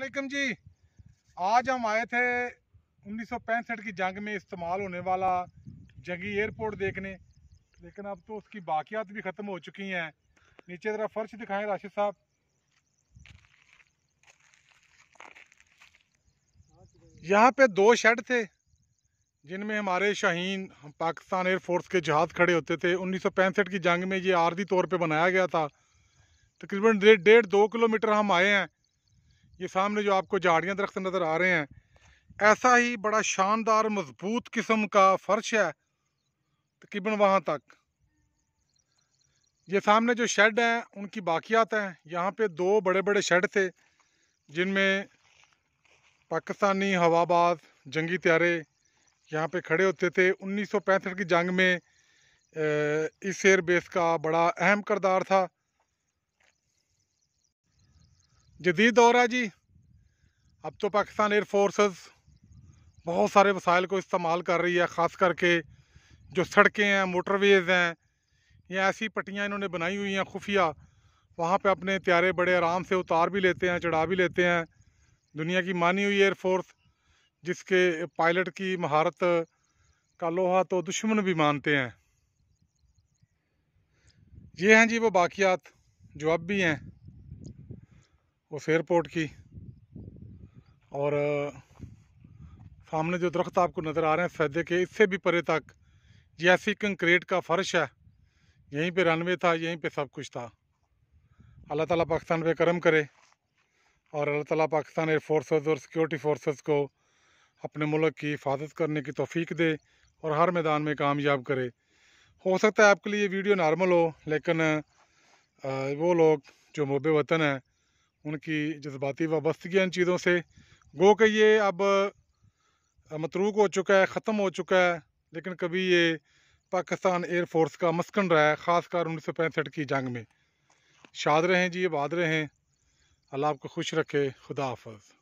असलकम जी आज हम आए थे उन्नीस की जंग में इस्तेमाल होने वाला जंगी एयरपोर्ट देखने लेकिन अब तो उसकी बाकियात भी ख़त्म हो चुकी हैं नीचे ज़रा फर्श दिखाएं राशिद साहब यहाँ पे दो शेड थे जिनमें हमारे शाहीन पाकिस्तान एयरफोर्स के जहाज़ खड़े होते थे उन्नीस की जंग में ये आर्जी तौर पर बनाया गया था तकरीबन डेढ़ दो किलोमीटर हम आए हैं ये सामने जो आपको झाड़ियाँ दरख्त नज़र आ रहे हैं ऐसा ही बड़ा शानदार मजबूत किस्म का फर्श है तकरीबन वहाँ तक ये सामने जो शेड हैं उनकी बाकियात हैं यहाँ पे दो बड़े बड़े शेड थे जिनमें पाकिस्तानी हवाबाज जंगी त्यारे यहाँ पे खड़े होते थे 1965 की जंग में इस एयर बेस का बड़ा अहम करदार था जदीद दौर है जी अब तो पाकिस्तान एयर फोर्सेस बहुत सारे वसाइल को इस्तेमाल कर रही है ख़ास करके जो सड़कें हैं मोटरवेज़ हैं या ऐसी पट्टियाँ इन्होंने बनाई हुई हैं खुफिया वहाँ पे अपने त्यारे बड़े आराम से उतार भी लेते हैं चढ़ा भी लेते हैं दुनिया की मानी हुई एयरफोर्स जिसके पायलट की महारत का लोहा तो दुश्मन भी मानते हैं ये हैं जी वो बाकियात जो अब भी हैं उस एयरपोर्ट की और सामने जो दरख्त आपको नज़र आ रहे हैं सदे के इससे भी परे तक ये ऐसी कंक्रीट का फ़र्श है यहीं पे रनवे था यहीं पे सब कुछ था अल्लाह ताला पाकिस्तान पे करम करे और अल्लाह ताला पाकिस्तान एयर और सिक्योरिटी फोर्सेस को अपने मुल्क की हिफाजत करने की तोफ़ीक दे और हर मैदान में कामयाब करे हो सकता है आपके लिए वीडियो नॉर्मल हो लेकिन वो लोग जो मोब वतन हैं उनकी जज्बाती वाबस्तगी इन चीज़ों से गो कि ये अब मतरूक हो चुका है ख़त्म हो चुका है लेकिन कभी ये पाकिस्तान एयरफोर्स का मस्कन रहा है ख़ासकर उन्नीस सौ पैंसठ की जंग में शाद रहें जी ये बाद रहें अल्लाह आपको खुश रखे खुदा हाफ